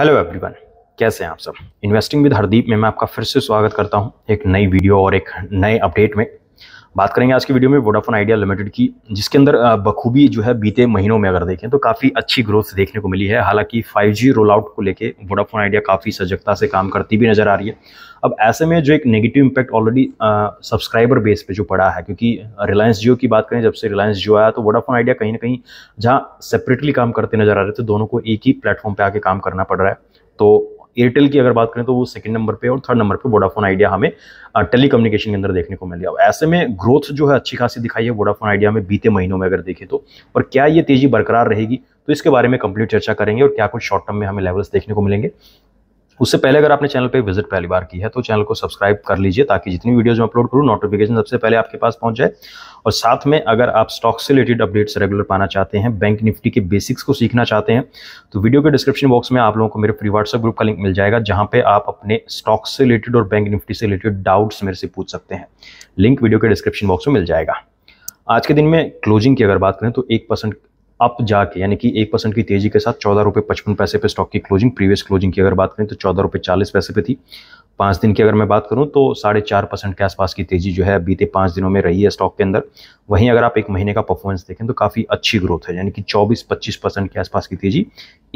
hello everyone कैसे हैं आप सब इन्वेस्टिंग विद हरदीप में मैं आपका फिर से स्वागत करता हूं एक नई वीडियो और एक नए अपडेट में बात करेंगे आज की वीडियो में वोडाफोन आइडिया लिमिटेड की जिसके अंदर बखूबी जो है बीते महीनों में अगर देखें तो काफ़ी अच्छी ग्रोथ देखने को मिली है हालांकि 5G रोल आउट को लेके वोडाफोन आइडिया काफ़ी सजगता से काम करती भी नज़र आ रही है अब ऐसे में जो एक negative impact already subscriber base पे जो पड़ा है क्योंकि रिलायंस जियो की बात करें जब से रिलायंस जियो आया तो वोडाफोन आइडिया कहीं ना कहीं जहाँ सेपरेटली काम करते नज़र आ रहे थे दोनों को एक ही प्लेटफॉर्म पर आके काम करना पड़ रहा है तो एयरटेल की अगर बात करें तो वो सेकंड नंबर पे और थर्ड नंबर पे वोडाफोन आइडिया हमें टेली कम्युनिकेशन के अंदर देखने को मिली और ऐसे में ग्रोथ जो है अच्छी खासी दिखाई है वोडाफोन आइडिया में बीते महीनों में अगर देखें तो और क्या ये तेजी बरकरार रहेगी तो इसके बारे में कंप्लीट चर्चा करेंगे और क्या कुछ शॉर्ट टर्म में हमें लेवल्स देखने को मिलेंगे उससे पहले अगर आपने चैनल पे विजिट पहली बार की है तो चैनल को सब्सक्राइब कर लीजिए ताकि जितनी वीडियोज में अपलोड करूँ नोटिफिकेशन सबसे पहले आपके पास पहुंच जाए और साथ में अगर आप स्टॉक से रिलेटेड अपडेट्स रेगुलर पाना चाहते हैं बैंक निफ्टी के बेसिक्स को सीखना चाहते हैं तो वीडियो के डिस्क्रिप्शन बॉक्स में आप लोगों को मेरे फ्री व्हाट्सएप ग्रुप का लिंक मिल जाएगा जहाँ पे आप अपने स्टॉक से रिलेटेड और बैंक निफ्टी से रिलेटेड डाउट्स मेरे से पूछ सकते हैं लिंक वीडियो के डिस्क्रिप्शन बॉक्स में मिल जाएगा आज के दिन में क्लोजिंग की अगर बात करें तो एक परसेंट अप जाके यानी कि एक परसेंट की तेजी के साथ चौदह रुपये पचपन पैसे पे स्टॉक की क्लोजिंग प्रीवियस क्लोजिंग की अगर बात करें तो चौदह रुपये चालीस पैसे पे थी पाँच दिन की अगर मैं बात करूं तो साढ़े चार परसेंट के आसपास की तेजी जो है बीते पाँच दिनों में रही है स्टॉक के अंदर वहीं अगर आप एक महीने का परफॉर्मेंस देखें तो काफ़ी अच्छी ग्रोथ है यानी कि चौबीस पच्चीस परसेंट के आसपास की तेजी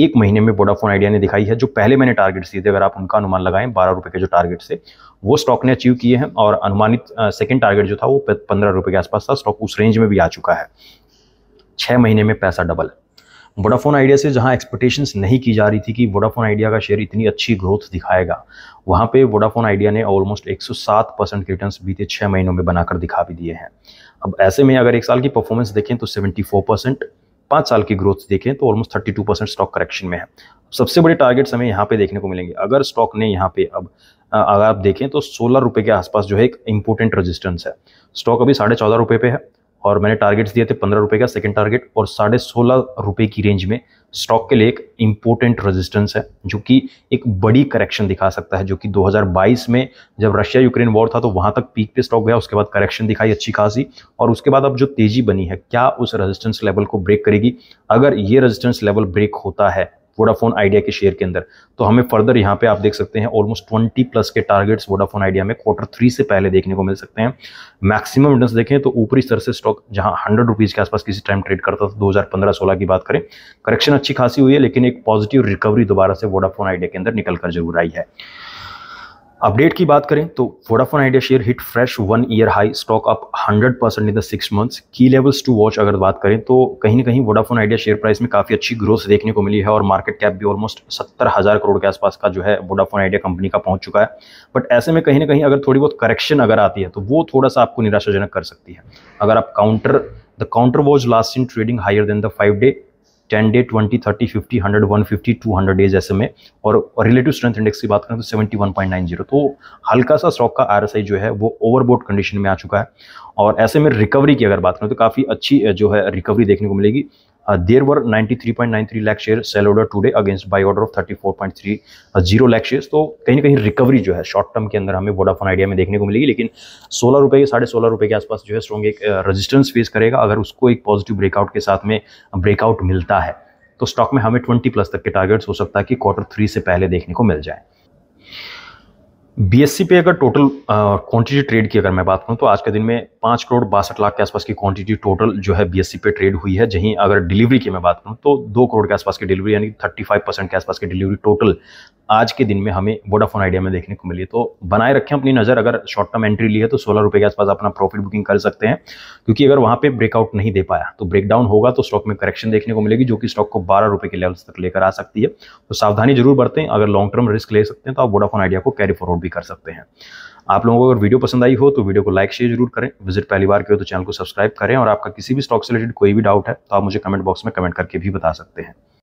एक महीने में वोडाफोन आइडिया ने दिखाई है जो पहले मैंने टारगेट्स दिए थे अगर आप उनका अनुमान लगाएं बारह रुपये के जो टारगेट थे वो स्टॉक ने अचीव किए हैं और अनुमानित सेकेंड टारगेट जो था वो पंद्रह रुपये के आसपास था स्टॉक उस रेंज में भी आ चुका है छः महीने में पैसा डबल है वोडाफोन आइडिया से जहां एक्सपेक्टेशंस नहीं की जा रही थी कि वोडाफोन आइडिया का शेयर इतनी अच्छी ग्रोथ दिखाएगा वहां पे वोडाफोन आइडिया ने ऑलमोस्ट 107 परसेंट के रिटर्न बीते छः महीनों में बनाकर दिखा भी दिए हैं अब ऐसे में अगर एक साल की परफॉर्मेंस देखें तो 74 परसेंट पाँच साल की ग्रोथ देखें तो almost thirty two percent stock correction में है सबसे बड़े टारगेट्स हमें यहाँ पे देखने को मिलेंगे अगर स्टॉक ने यहाँ पे अब अगर आप देखें तो सोलह रुपये के आसपास जो है एक इंपॉर्टेंट रजिस्टेंस है स्टॉक अभी साढ़े चौदह रुपये पे है और मैंने टारगेट्स दिए थे पंद्रह रुपये का सेकंड टारगेट और साढ़े सोलह रुपये की रेंज में स्टॉक के लिए एक इम्पोर्टेंट रेजिस्टेंस है जो कि एक बड़ी करेक्शन दिखा सकता है जो कि 2022 में जब रशिया यूक्रेन वॉर था तो वहाँ तक पीक पे स्टॉक गया उसके बाद करेक्शन दिखाई अच्छी खासी और उसके बाद अब जो तेज़ी बनी है क्या उस रेजिस्टेंस लेवल को ब्रेक करेगी अगर ये रेजिस्टेंस लेवल ब्रेक होता है वोडाफोन आइडिया के शेयर के अंदर तो हमें फर्दर यहाँ पे आप देख सकते हैं ऑलमोस्ट ट्वेंटी प्लस के टारगेट्स वोडाफोन आइडिया में क्वार्टर थ्री से पहले देखने को मिल सकते हैं मैक्सिमम रिटर्न्स देखें तो ऊपरी स्तर से स्टॉक जहाँ हंड्रेड रुपीज़ के आसपास किसी टाइम ट्रेड करता था दो हज़ार की बात करें करेक्शन अच्छी खासी हुई है लेकिन एक पॉजिटिव रिकवरी दोबारा से वोडाफोन आइडिया के अंदर निकल कर जरूर आई है अपडेट की बात करें तो Vodafone Idea share hit fresh one year high stock up 100 percent in the six months की लेवल्स टू वॉच अगर बात करें तो कहीं ना कहीं वोडाफोन आइडिया शेयर प्राइस में काफ़ी अच्छी ग्रोथ देखने को मिली है और मार्केट कैप भी ऑलमोस्ट सत्तर हज़ार करोड़ के आसपास का जो है वोडाफोन आइडिया कंपनी का पहुंच चुका है बट ऐसे में कहीं ना कहीं अगर थोड़ी बहुत करेक्शन अगर आती है तो वो थोड़ा सा आपको निराशाजनक कर सकती है अगर आप counter the counter was last in trading higher than the five day ten day twenty thirty fifty hundred one fifty two hundred days ऐसे में और रिलेटिव स्ट्रेंथ इंडेक्स की बात करें तो seventy one point nine zero तो हल्का सा स्टॉक का आर जो है वो ओवरबोर्ड कंडीशन में आ चुका है और ऐसे में रिकवरी की अगर बात करें तो काफ़ी अच्छी जो है रिकवरी देखने को मिलेगी Uh, there were 93.93 lakh share sell order today against buy order of 34.30 lakh share तो कहीं ना कहीं रिकवरी जो है शॉर्ट टर्म के अंदर हमें वोडाफोन आइडिया में देखने को मिलेगी लेकिन सोलह रुपये के साढ़े सोलह रुपये के आसपास जो है स्ट्रॉन्ग एक रेजिस्टेंस uh, फेस करेगा अगर उसको एक पॉजिटिव ब्रेकआउट के साथ में ब्रेकआउट मिलता है तो स्टॉक में हमें ट्वेंटी प्लस तक के टारगेट्स हो सकता है कि क्वार्टर थ्री से पहले देखने को मिल जाए बीएससी पे अगर टोटल क्वांटिटी ट्रेड की अगर मैं बात करूं तो आज के दिन में पांच करोड़ बासठ लाख के आसपास की क्वांटिटी टोटल जो है बीएससी पे ट्रेड हुई है जहीं अगर डिलीवरी की मैं बात करूं तो दो करोड़ के आसपास की डिलीवरी यानी थर्टी फाइव परसेंट के आसपास की डिलीवरी टोटल आज के दिन में हमें वोडाफोन आइडिया में देखने को मिली तो बनाए रखें अपनी नज़र अगर शॉर्ट टर्म एंट्री ली है तो सोलह रुपए के आसपास अपना प्रॉफिट बुकिंग कर सकते हैं क्योंकि अगर वहां पे ब्रेकआउट नहीं दे पाया तो ब्रेकडाउन होगा तो स्टॉक में करेक्शन देखने को मिलेगी जो कि स्टॉक को बारह रुपए के लेवल तक लेकर आ सकती है तो सावधानी जरूर बरतें अगर लॉन्ग टर्म रिस्क ले सकते हैं तो आप वोडाफोन आइडिया को कैरी फॉरवर्ड भी कर सकते हैं आप लोगों को अगर वीडियो पसंद आई हो तो वीडियो को लाइक शेयर जरूर करें विजिट पहली बार के हो तो चैनल को सब्सक्राइब करें और आपका किसी भी स्टॉक से रिलेटेड कोई भी डाउट है तो आप मुझे कमेंट बॉक्स में कमेंट करके भी बता सकते हैं